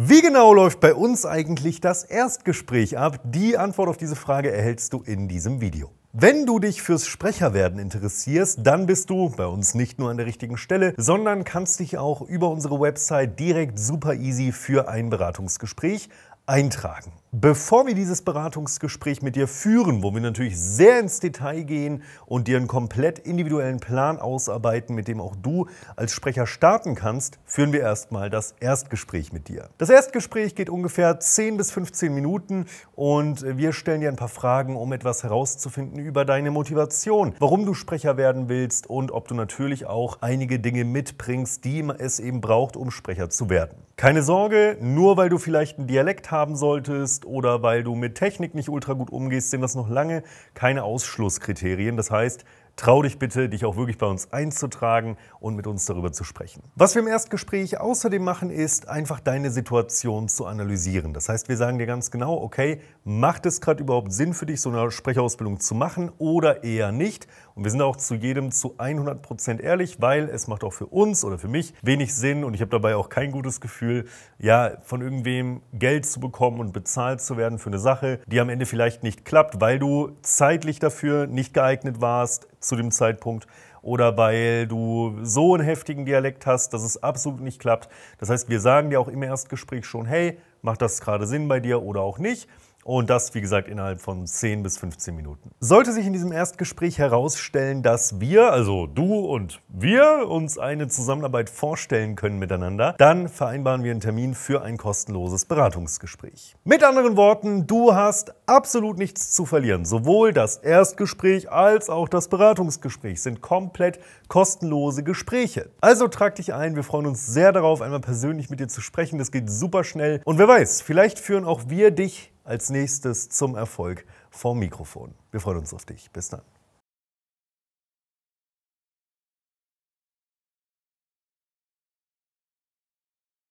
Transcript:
Wie genau läuft bei uns eigentlich das Erstgespräch ab? Die Antwort auf diese Frage erhältst du in diesem Video. Wenn du dich fürs Sprecherwerden interessierst, dann bist du bei uns nicht nur an der richtigen Stelle, sondern kannst dich auch über unsere Website direkt super easy für ein Beratungsgespräch eintragen. Bevor wir dieses Beratungsgespräch mit dir führen, wo wir natürlich sehr ins Detail gehen und dir einen komplett individuellen Plan ausarbeiten, mit dem auch du als Sprecher starten kannst, führen wir erstmal das Erstgespräch mit dir. Das Erstgespräch geht ungefähr 10 bis 15 Minuten und wir stellen dir ein paar Fragen, um etwas herauszufinden über deine Motivation, warum du Sprecher werden willst und ob du natürlich auch einige Dinge mitbringst, die es eben braucht, um Sprecher zu werden. Keine Sorge, nur weil du vielleicht einen Dialekt haben solltest, kannst oder weil du mit Technik nicht ultra gut umgehst, sind das noch lange keine Ausschlusskriterien. Das heißt, Trau dich bitte, dich auch wirklich bei uns einzutragen und mit uns darüber zu sprechen. Was wir im Erstgespräch außerdem machen, ist einfach deine Situation zu analysieren. Das heißt, wir sagen dir ganz genau, okay, macht es gerade überhaupt Sinn für dich, so eine Sprechausbildung zu machen oder eher nicht? Und wir sind auch zu jedem zu 100% Prozent ehrlich, weil es macht auch für uns oder für mich wenig Sinn und ich habe dabei auch kein gutes Gefühl, ja, von irgendwem Geld zu bekommen und bezahlt zu werden für eine Sache, die am Ende vielleicht nicht klappt, weil du zeitlich dafür nicht geeignet warst zu dem Zeitpunkt oder weil du so einen heftigen Dialekt hast, dass es absolut nicht klappt. Das heißt, wir sagen dir auch im Erstgespräch schon, hey, macht das gerade Sinn bei dir oder auch nicht? Und das, wie gesagt, innerhalb von 10 bis 15 Minuten. Sollte sich in diesem Erstgespräch herausstellen, dass wir, also du und wir, uns eine Zusammenarbeit vorstellen können miteinander, dann vereinbaren wir einen Termin für ein kostenloses Beratungsgespräch. Mit anderen Worten, du hast absolut nichts zu verlieren. Sowohl das Erstgespräch als auch das Beratungsgespräch sind komplett kostenlose Gespräche. Also trag dich ein, wir freuen uns sehr darauf, einmal persönlich mit dir zu sprechen. Das geht super schnell. Und wer weiß, vielleicht führen auch wir dich als nächstes zum Erfolg vom Mikrofon. Wir freuen uns auf dich. Bis dann.